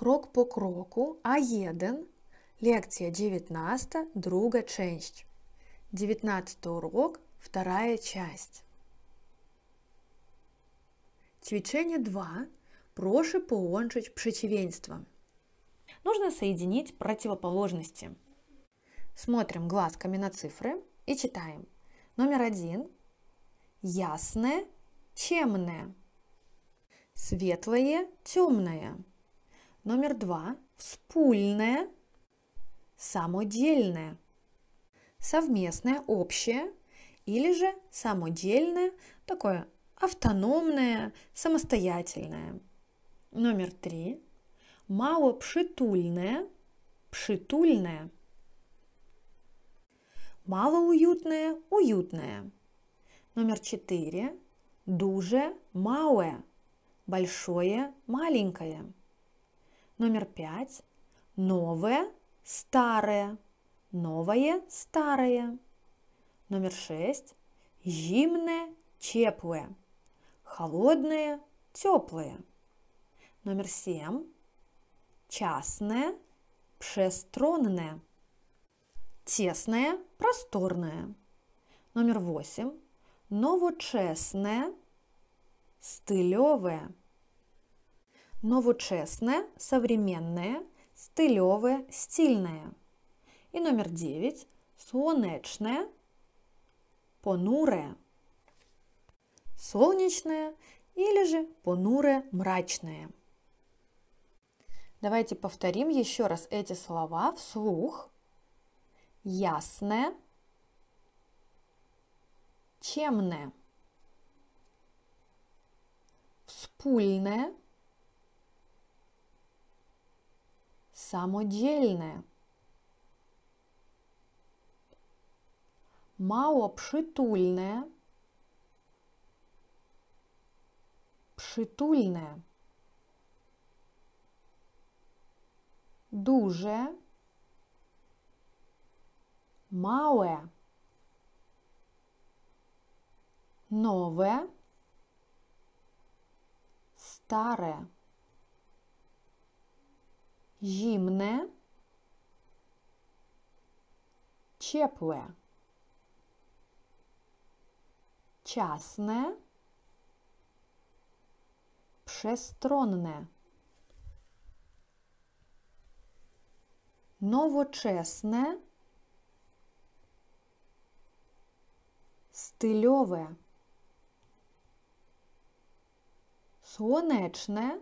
Крок по кроку, А1, Лекция 19, друга часть. 19 урок, вторая часть. Свечение 2. Прошу поончить пшечевенство. Нужно соединить противоположности. Смотрим глазками на цифры и читаем. Номер один. Ясное, темное. Светлое, темное. Номер два. Вспульное, самодельное. Совместное, общее или же самодельное, такое автономное, самостоятельное. Номер три. Малопшитульное, пшитульное. Малоуютное, уютное. Номер четыре. Дуже малое, большое, маленькое. Номер пять. Новое, старое. Новое, старое. Номер шесть. Зимное, теплое. Холодное, теплое. Номер семь. Частное, пшестронное. Тесное, просторное. Номер восемь. Новочесное, стылевое новочесное, современное, стилевое, стильное. И номер девять – солнечное, понурое, солнечное или же понурое, мрачное. Давайте повторим еще раз эти слова вслух. Ясное, темное, вспульное – samodzielne, mało przytulne, przytulne, duże, małe, nowe, stare. Zimne. Ciepłe. Ciasne. Przestronne. Новочесне. Стильове. Сонечне.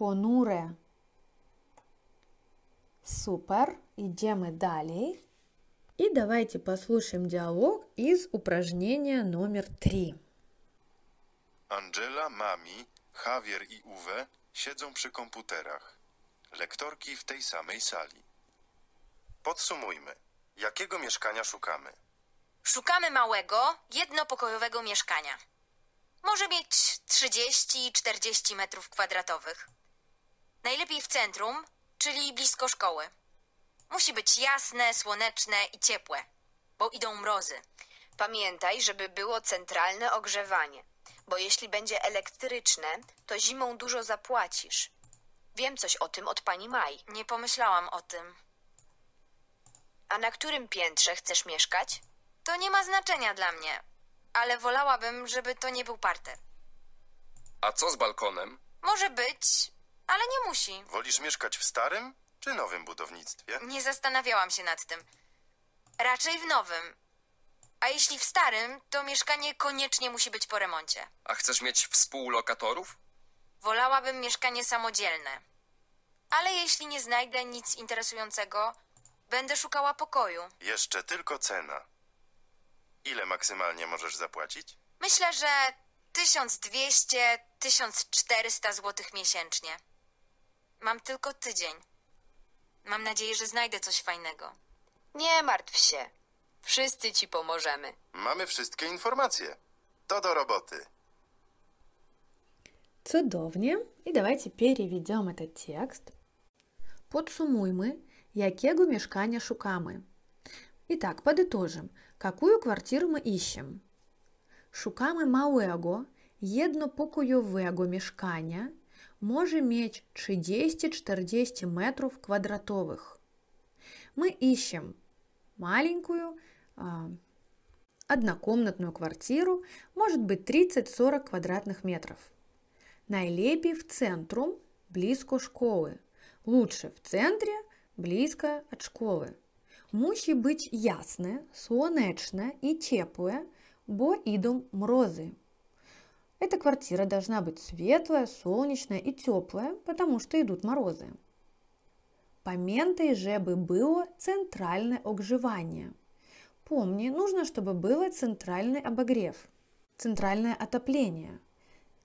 ponure. Супер. Идем далее. И давайте послушаем диалог из упражнения номер три. Angela, Mami, Javier i Uwe siedzą przy komputerach. Lektorki w tej samej sali. Podsumujmy. Jakiego mieszkania szukamy? Szukamy małego, jednopokojowego mieszkania. Może mieć 30-40 metrów kwadratowych. Najlepiej w centrum, czyli blisko szkoły. Musi być jasne, słoneczne i ciepłe, bo idą mrozy. Pamiętaj, żeby było centralne ogrzewanie, bo jeśli będzie elektryczne, to zimą dużo zapłacisz. Wiem coś o tym od pani Maj. Nie pomyślałam o tym. A na którym piętrze chcesz mieszkać? To nie ma znaczenia dla mnie, ale wolałabym, żeby to nie był parter. A co z balkonem? Może być, ale nie musi. Wolisz mieszkać w starym czy nowym budownictwie? Nie zastanawiałam się nad tym. Raczej w nowym. A jeśli w starym, to mieszkanie koniecznie musi być po remoncie. A chcesz mieć współlokatorów? Wolałabym mieszkanie samodzielne. Ale jeśli nie znajdę nic interesującego, będę szukała pokoju. Jeszcze tylko cena. Ile maksymalnie możesz zapłacić? Myślę, że 1200-1400 zł miesięcznie. Mam tylko tydzień. Mam nadzieję, że znajdę coś fajnego. Nie martw się. Wszyscy ci pomożemy. Mamy wszystkie informacje. To do roboty. Cudownie. I давайте переведем этот текст. Подсумуйmy, jakiego mieszkania szukamy. Итак, подытожим. Какую квартиру мы ищем? Шукamy małego, jednopokojowego mieszkania – може мець 60-40 метров квадратовых. Мы ищем маленькую а, однокомнатную квартиру, может быть 30-40 квадратных метров. Найлепей в центру, близко школы. Лучше в центре, близко от школи. Мусі бути ясне, сонечне і тепле, бо ідом морози. Эта квартира должна быть светлая, солнечная и теплая, потому что идут морозы. Памятай же бы было центральное огжевание. Помни, нужно, чтобы было центральный обогрев, центральное отопление.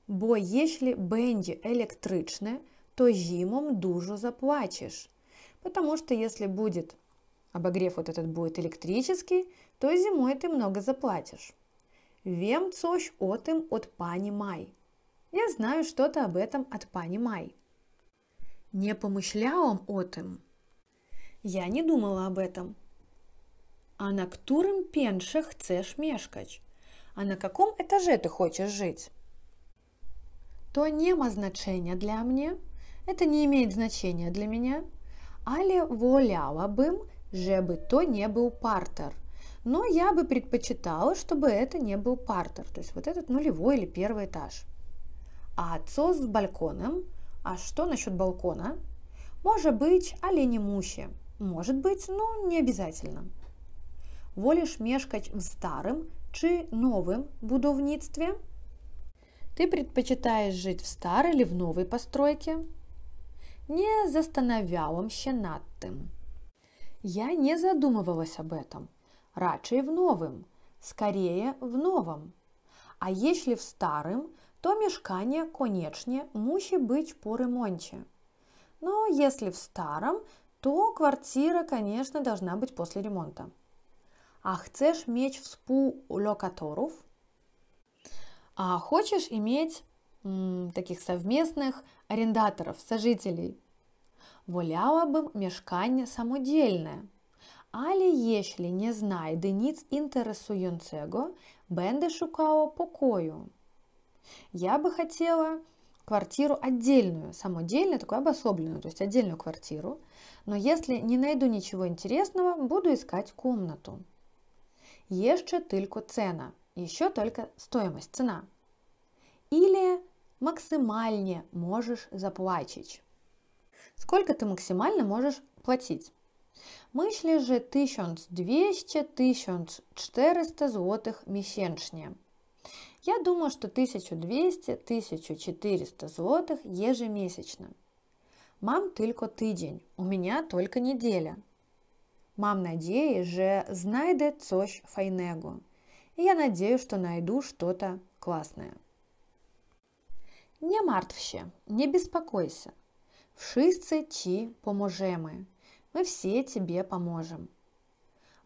Бо если бенди электричное, то зимом дужу заплачешь. Потому что если будет обогрев вот этот будет электрический, то зимой ты много заплатишь. Вем цощ отым от пани Май. Я знаю что-то об этом от пани Май. Не помышляом отым. Я не думала об этом. А на ктурым пенше хцеш мешкач? А на каком этаже ты хочешь жить? То нема значения для мне, это не имеет значения для меня, але воляла бым, жебы то не был партер – но я бы предпочитала, чтобы это не был партер, то есть вот этот нулевой или первый этаж. А отсос с балконом, а что насчет балкона? Может быть, олени мущи, может быть, но не обязательно. Волишь мешкать в старом чи новом будовництве? Ты предпочитаешь жить в старой или в новой постройке? Не застановлялом над тим. Я не задумывалась об этом. Раджей в новым, скорее в новом. А если в старым, то мешкание, конечне, муще быть по ремонте. Но если в старом, то квартира, конечно, должна быть после ремонта. А хочешь меч в спу локаторов? А хочешь иметь м, таких совместных арендаторов, сожителей? Воляла бы мешкание самодельное – Але єшлі не знайде ніц інтересуючого, бенде шукао покою. Я бы хотела квартиру отдельную, самодельную, такую обособленную, то есть отдельную квартиру. Но если не найду ничего интересного, буду искать комнату. Еще только цена. Еще только стоимость, цена. Или максимально можешь заплачить. Сколько ты максимально можешь платить? Myślę, же 1200-1400 злотых miesięcznie. Я думаю, что 1200-1400 злотых ежемесячно. Мам только тыдень, у меня только неделя. Мам надеюсь, же знайде coś файнегу. И я надеюсь, что найду что-то классное. Не мартвще, не беспокойся. Wszyscy ci поможемы мы все тебе поможем.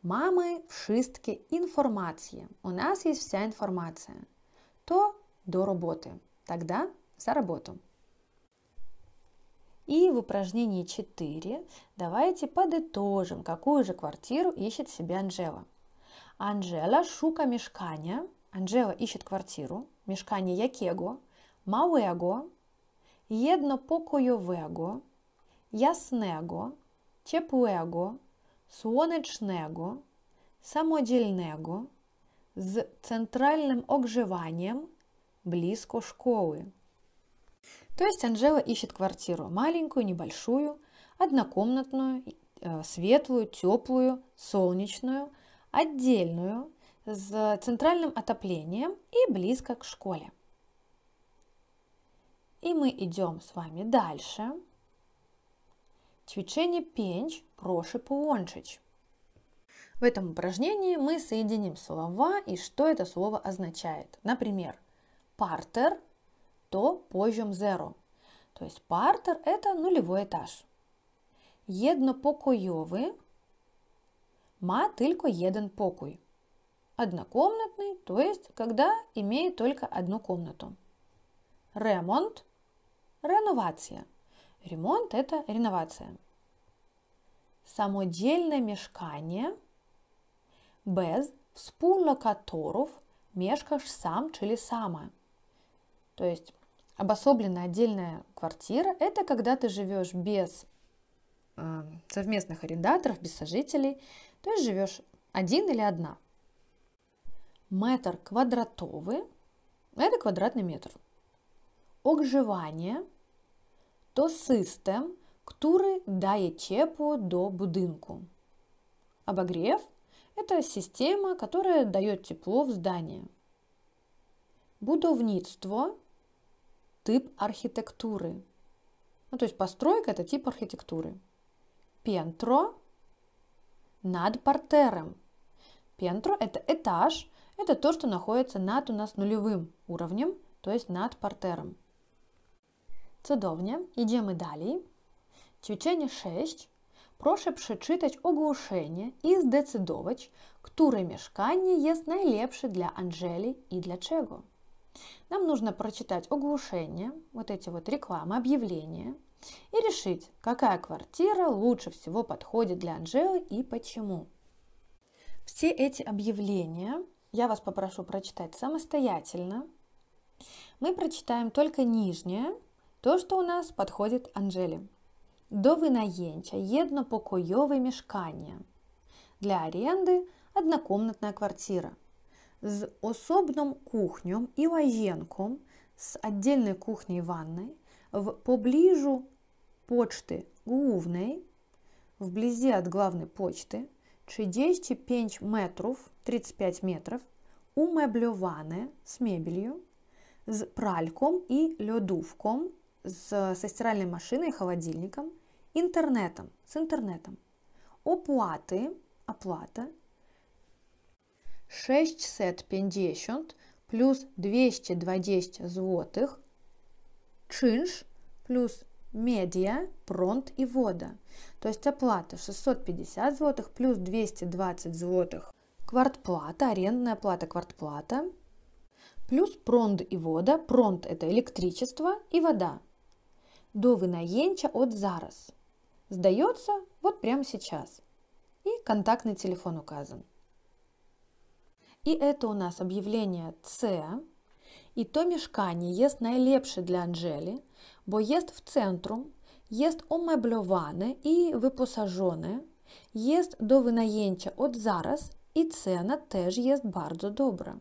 Мамы в вшистки інформації. У нас есть вся информация. То до работы, Тогда за работу. И в упражнении 4 давайте подытожим, какую же квартиру ищет себе Анжела. Анжела шука мешкания. Анжела ищет квартиру. Мешкание якего? Мауего. Єднопокойовего. Яснего ciepłego, słonecznego, samodzielnego, с центральным ogrzewанiem близко школы. То есть Анжела ищет квартиру маленькую, небольшую, однокомнатную, светлую, теплую, солнечную, отдельную, с центральным отоплением и близко к школе. И мы идем с вами дальше. Ćwiczenie 5. Proszę połączyć. В этом упражнении мы соединим слова и что это слово означает. Например, партер, то poziom zero. То есть партер – это нулевой этаж. Єднопокойовий ма только еден покой. Однокомнатный, то есть когда имеет только одну комнату. Ремонт – реновация – Ремонт – это реновация. Самодельное мешкання без wspólno которов мешкаешь сам или сама. То есть обособленная отдельная квартира – это когда ты живешь без э, совместных арендаторов, без сожителей, то есть живешь один или одна. Метр квадратовый – это квадратный метр. Огживание – то system, który дает тепло до будинку. Обогрев – это система, которая дает тепло в здание. Будовництво – тип архитектуры. Ну, то есть постройка – это тип архитектуры. Пентро – над партером. Пентро – это этаж, это то, что находится над у нас нулевым уровнем, то есть над партером. Cudownie, idziemy dalej. Ćwiczenie 6. Proszę przeczytać ogłoszenie i zdecydować, które mieszkanie jest для dla Angeli для dlaczego. Нам нужно прочитать оглушение, вот эти вот рекламы, объявления, и решить, какая квартира лучше всего подходит для Анжелы и почему. Все эти объявления я вас попрошу прочитать самостоятельно. Мы прочитаем только нижнее, то, что у нас подходит Анжелі. До едно єднопокойове мішкання. Для аренды однокомнатная квартира. с особным кухнем и воєнком, с отдельной кухней и ванной, в поближу почты главной, вблизи от главной почты 65 метров, 35 метров, умебльоване с мебелью, с пральком и льодувком, с, со стиральной машиной, холодильником, интернетом, с интернетом. Оплаты, оплата 650 плюс 220 злотых, чинж плюс медиа, пронт и вода. То есть оплата 650 злотых плюс 220 злотых. Квартплата, арендная плата, квартплата. Плюс пронт и вода. Пронт – это электричество и вода до вынаенча от зараз. Сдается вот прямо сейчас. И контактный телефон указан. И это у нас объявление С. І то мішкання є найлепше для Анжелі, бо є в центру, є омебльоване і випосажене, є до винаєнча от зараз, і ціна теж є дуже добра.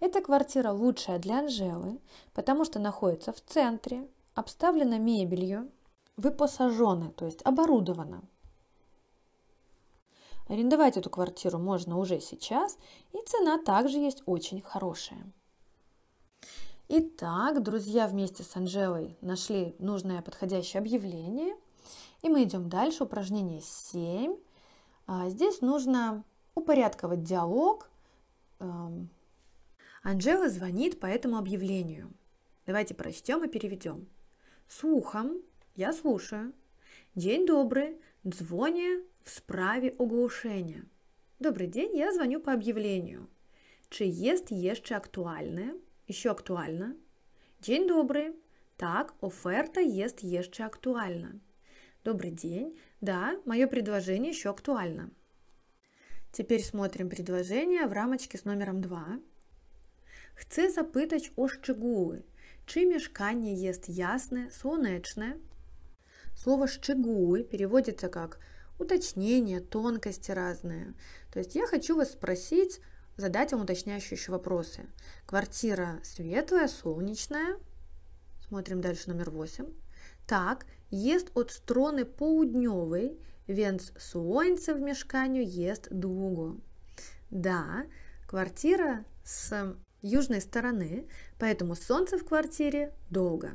Эта квартира лучшая для Анжелы, потому что находится в центре, обставлена мебелью, вы посажены, то есть оборудована. Арендовать эту квартиру можно уже сейчас, и цена также есть очень хорошая. Итак, друзья вместе с Анжелой нашли нужное подходящее объявление. И мы идем дальше. Упражнение 7. А, здесь нужно упорядковать диалог. Эм, Анжела звонит по этому объявлению. Давайте прочтем и переведем. Słucham. Я слушаю. День добрый. Дзвоня в справе оглушения. Добрый день, я звоню по объявлению. Чи есть еще актуальное? Еще актуально. День добрый. Так, оферта есть еще актуальна. Добрый день. Да, мое предложение еще актуально. Теперь смотрим предложение в рамочке с номером 2. Хцы запытать о шчыгулы. Чи мешкание ест ясное, солнечное. Слово «щегуй» переводится как уточнение, тонкости разные. То есть я хочу вас спросить, задать вам уточняющие вопросы. Квартира светлая, солнечная. Смотрим дальше номер восемь. Так, ест от стороны поудневый, венц сонце в мешканию ест дугу. Да, квартира с южной стороны, Поэтому солнце в квартире долго.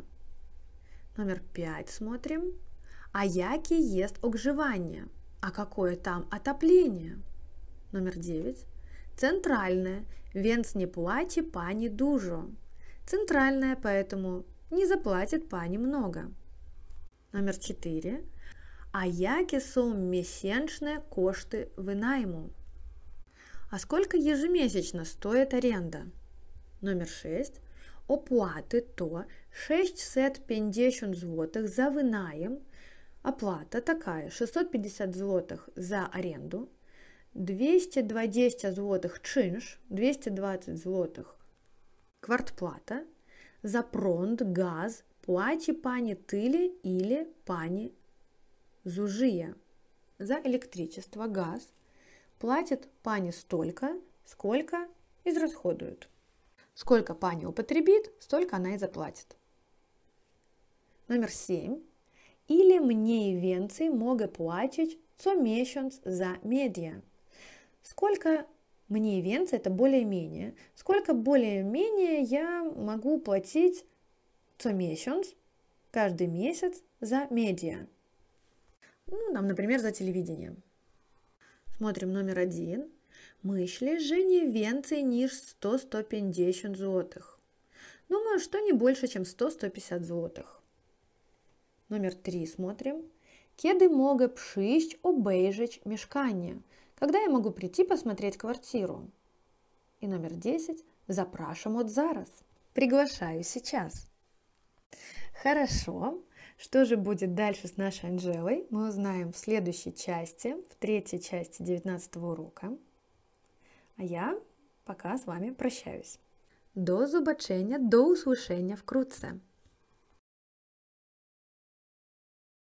Номер пять смотрим. Аяки ест огживание. А какое там отопление? Номер девять. Центральное. Венц не плаче, пані дужу. Центральное, поэтому не заплатит пани много. Номер четыре. А яки сум месячные кошты вынайму. А сколько ежемесячно стоит аренда? Номер шесть оплати, то 650 злотых за вынаем, оплата такая, 650 злотых за аренду, 220 злотых чинш, 220 злотых квартплата, за пронт, газ, платі пані тылі или пані зужие. За электричество, газ платит пани столько, сколько израсходуют. Сколько пані употребит, столько она и заплатит. Номер семь. Или мне венцы могу платить co месяц за медиа. Сколько мне венцы, это более-менее, сколько более-менее я могу платить co месяц, каждый месяц за медиа. Ну, там, например, за телевидение. Смотрим номер один. Myślę, Жене Венцы więcej niż 100-150 злотых. Думаю, что не больше, чем 100-150 злотых. Номер три смотрим. Kiedy mogę przyjść obejrzeć мешкание. Когда я могу прийти посмотреть квартиру? И номер десять, Запрашиваем от зараз. Приглашаю сейчас. Хорошо. Что же будет дальше с нашей Анжелой, мы узнаем в следующей части, в третьей части 19 урока. А я пока с вами прощаюсь. До зубочения, до услышания вкратце.